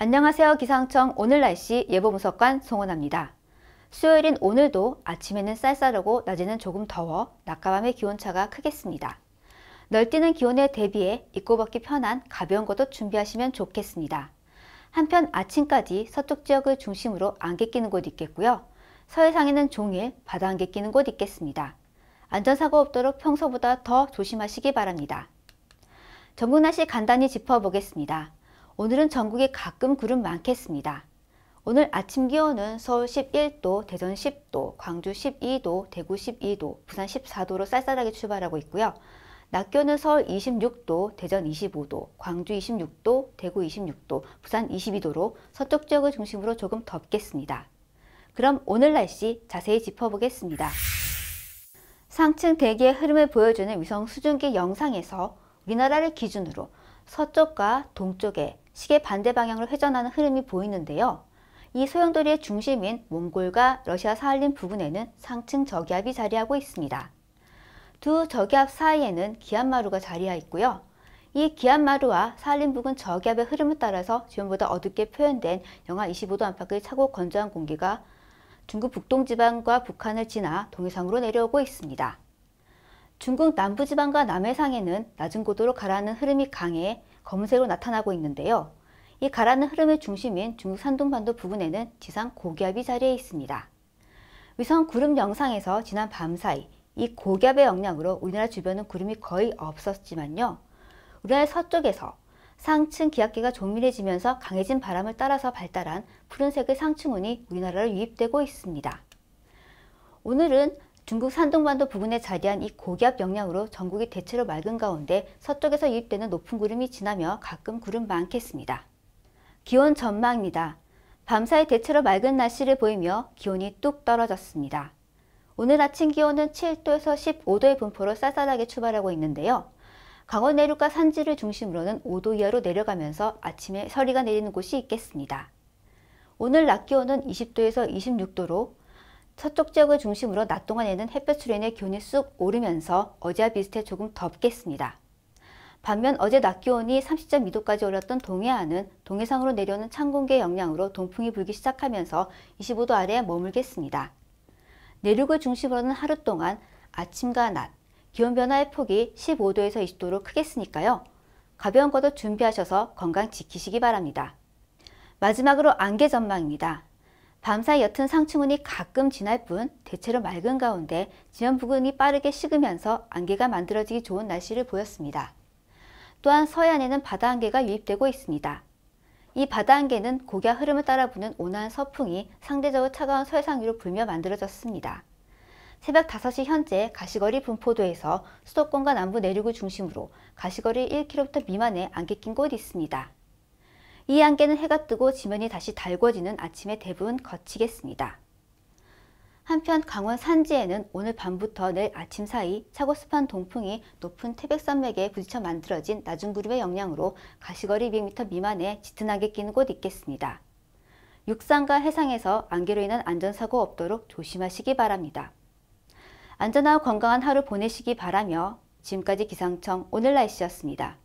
안녕하세요. 기상청 오늘 날씨 예보분석관 송원아입니다. 수요일인 오늘도 아침에는 쌀쌀하고 낮에는 조금 더워 낮과밤의 기온차가 크겠습니다. 널뛰는 기온에 대비해 입고 벗기 편한 가벼운 것도 준비하시면 좋겠습니다. 한편 아침까지 서쪽 지역을 중심으로 안개 끼는 곳 있겠고요. 서해상에는 종일 바다 안개 끼는 곳 있겠습니다. 안전사고 없도록 평소보다 더 조심하시기 바랍니다. 전국 날씨 간단히 짚어보겠습니다. 오늘은 전국에 가끔 구름 많겠습니다. 오늘 아침 기온은 서울 11도, 대전 10도, 광주 12도, 대구 12도, 부산 14도로 쌀쌀하게 출발하고 있고요. 낮 기온은 서울 26도, 대전 25도, 광주 26도, 대구 26도, 부산 22도로 서쪽 지역을 중심으로 조금 덥겠습니다. 그럼 오늘 날씨 자세히 짚어보겠습니다. 상층 대기의 흐름을 보여주는 위성 수증기 영상에서 우리나라를 기준으로 서쪽과 동쪽에 시계 반대 방향으로 회전하는 흐름이 보이는데요. 이 소용돌이의 중심인 몽골과 러시아 사할린 부근에는 상층 저기압이 자리하고 있습니다. 두 저기압 사이에는 기압마루가 자리하있고요. 이 기압마루와 사할린 부근 저기압의 흐름에 따라서 지금보다 어둡게 표현된 영하 25도 안팎의 차고 건조한 공기가 중국 북동지방과 북한을 지나 동해상으로 내려오고 있습니다. 중국 남부지방과 남해상에는 낮은 고도로 가라앉는 흐름이 강해 검은색으로 나타나고 있는데요. 이 가라는 흐름의 중심인 중국 산둥반도 부근에는 지상 고기압이 자리해 있습니다. 위성 구름 영상에서 지난 밤 사이 이 고기압의 영향으로 우리나라 주변은 구름이 거의 없었지만요. 우리나라 서쪽에서 상층 기압계가 조밀해지면서 강해진 바람을 따라서 발달한 푸른색의 상층운이 우리나라로 유입되고 있습니다. 오늘은 중국 산둥반도 부근에 자리한 이 고기압 영향으로 전국이 대체로 맑은 가운데 서쪽에서 유입되는 높은 구름이 지나며 가끔 구름 많겠습니다. 기온 전망입니다. 밤사이 대체로 맑은 날씨를 보이며 기온이 뚝 떨어졌습니다. 오늘 아침 기온은 7도에서 15도의 분포로 쌀쌀하게 출발하고 있는데요. 강원 내륙과 산지를 중심으로는 5도 이하로 내려가면서 아침에 서리가 내리는 곳이 있겠습니다. 오늘 낮 기온은 20도에서 26도로 서쪽 지역을 중심으로 낮 동안에는 햇볕으로 인해 기온이 쑥 오르면서 어제와 비슷해 조금 덥겠습니다. 반면 어제 낮 기온이 30.2도까지 올랐던 동해안은 동해상으로 내려오는 찬 공기의 영향으로 동풍이 불기 시작하면서 25도 아래에 머물겠습니다. 내륙을 중심으로는 하루 동안 아침과 낮, 기온 변화의 폭이 15도에서 20도로 크겠으니까요. 가벼운 것도 준비하셔서 건강 지키시기 바랍니다. 마지막으로 안개 전망입니다. 밤사이 옅은 상층운이 가끔 지날 뿐 대체로 맑은 가운데 지연 부근이 빠르게 식으면서 안개가 만들어지기 좋은 날씨를 보였습니다. 또한 서해안에는 바다 안개가 유입되고 있습니다. 이 바다 안개는 고기와 흐름을 따라 부는 온화한 서풍이 상대적으로 차가운 설상 위로 불며 만들어졌습니다. 새벽 5시 현재 가시거리 분포도에서 수도권과 남부 내륙을 중심으로 가시거리 1km 미만의 안개 낀 곳이 있습니다. 이 안개는 해가 뜨고 지면이 다시 달궈지는 아침에 대부분 거치겠습니다. 한편 강원 산지에는 오늘 밤부터 내일 아침 사이 차고 습한 동풍이 높은 태백산맥에 부딪혀 만들어진 낮은 구름의 영향으로 가시거리 200m 미만의 짙은 안개 끼는 곳 있겠습니다. 육상과 해상에서 안개로 인한 안전사고 없도록 조심하시기 바랍니다. 안전하고 건강한 하루 보내시기 바라며 지금까지 기상청 오늘 날씨였습니다.